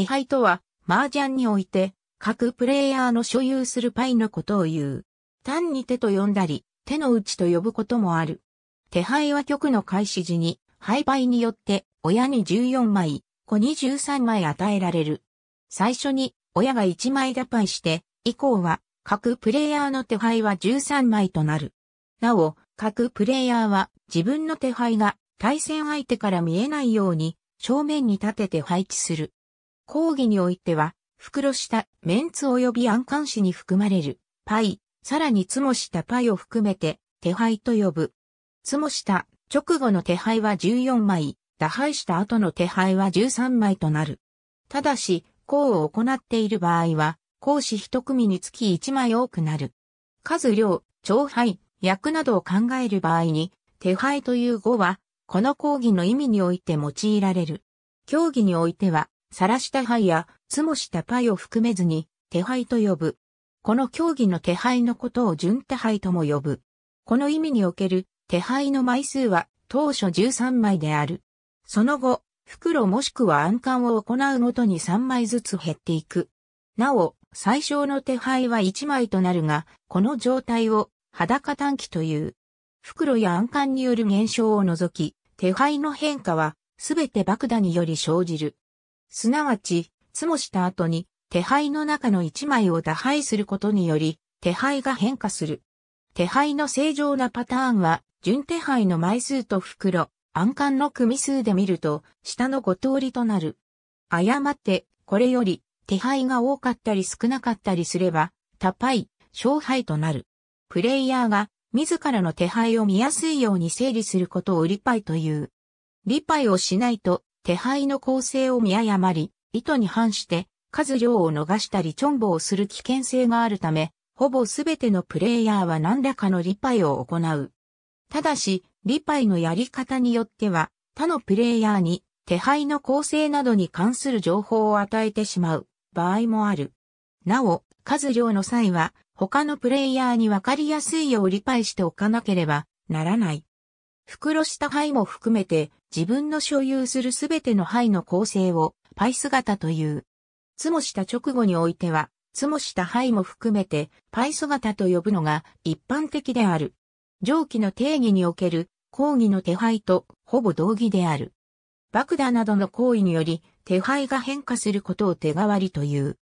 手配とは、麻雀において、各プレイヤーの所有するパイのことを言う。単に手と呼んだり、手の内と呼ぶこともある。手配は局の開始時に、廃イによって、親に14枚、子に13枚与えられる。最初に、親が1枚打牌して、以降は、各プレイヤーの手配は13枚となる。なお、各プレイヤーは、自分の手配が、対戦相手から見えないように、正面に立てて配置する。講義においては、袋下、メンツ及び暗関紙に含まれるパイ、さらにつもしたパイを含めて手配と呼ぶ。つもした直後の手配は14枚、打配した後の手配は13枚となる。ただし、講を行っている場合は、講師一組につき1枚多くなる。数量、長配、役などを考える場合に、手配という語は、この講義の意味において用いられる。競技においては、さらした杯やつもした牌を含めずに、手牌と呼ぶ。この競技の手牌のことを順手牌とも呼ぶ。この意味における手牌の枚数は当初13枚である。その後、袋もしくは暗管を行うごとに3枚ずつ減っていく。なお、最小の手牌は1枚となるが、この状態を裸短期という。袋や暗管による現象を除き、手牌の変化はすべて爆弾により生じる。すなわち、積もした後に、手配の中の一枚を打配することにより、手配が変化する。手配の正常なパターンは、準手配の枚数と袋、暗管の組数で見ると、下の5通りとなる。誤って、これより、手配が多かったり少なかったりすれば、多配、小配となる。プレイヤーが、自らの手配を見やすいように整理することをリパイという。リパイをしないと、手配の構成を見誤り、意図に反して、数量を逃したりチョンボをする危険性があるため、ほぼすべてのプレイヤーは何らかのリパイを行う。ただし、リパイのやり方によっては、他のプレイヤーに手配の構成などに関する情報を与えてしまう場合もある。なお、数量の際は、他のプレイヤーにわかりやすいようリパイしておかなければならない。袋下灰も含めて自分の所有するすべての灰の構成をパイ姿という。つもした直後においては、つもした灰も含めてパイ姿と呼ぶのが一般的である。上記の定義における抗議の手配とほぼ同義である。爆弾などの行為により手配が変化することを手代わりという。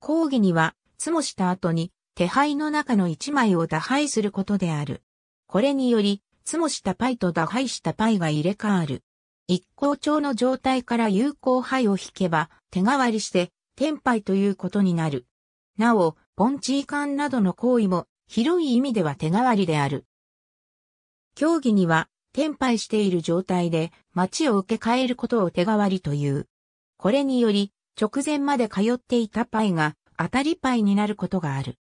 抗議には、つもした後に手配の中の一枚を打配することである。これにより、つもしたパイと打敗したパイが入れ替わる。一向調の状態から有効牌を引けば、手代わりして、天牌ということになる。なお、ポンチーカンなどの行為も、広い意味では手代わりである。競技には、天廃している状態で町を受け替えることを手代わりという。これにより、直前まで通っていたパイが当たりパイになることがある。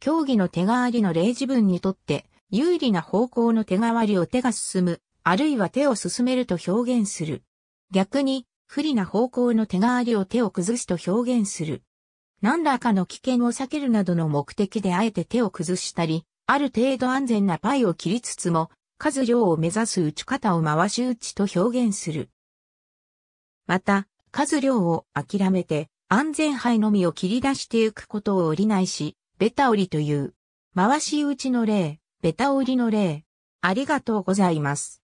競技の手代わりの例示文にとって、有利な方向の手代わりを手が進む、あるいは手を進めると表現する。逆に、不利な方向の手代わりを手を崩すと表現する。何らかの危険を避けるなどの目的であえて手を崩したり、ある程度安全なパイを切りつつも、数量を目指す打ち方を回し打ちと表現する。また、数量を諦めて、安全牌のみを切り出していくことを折りないし、ベタ折りという、回し打ちの例。ベタ折りの例。ありがとうございます。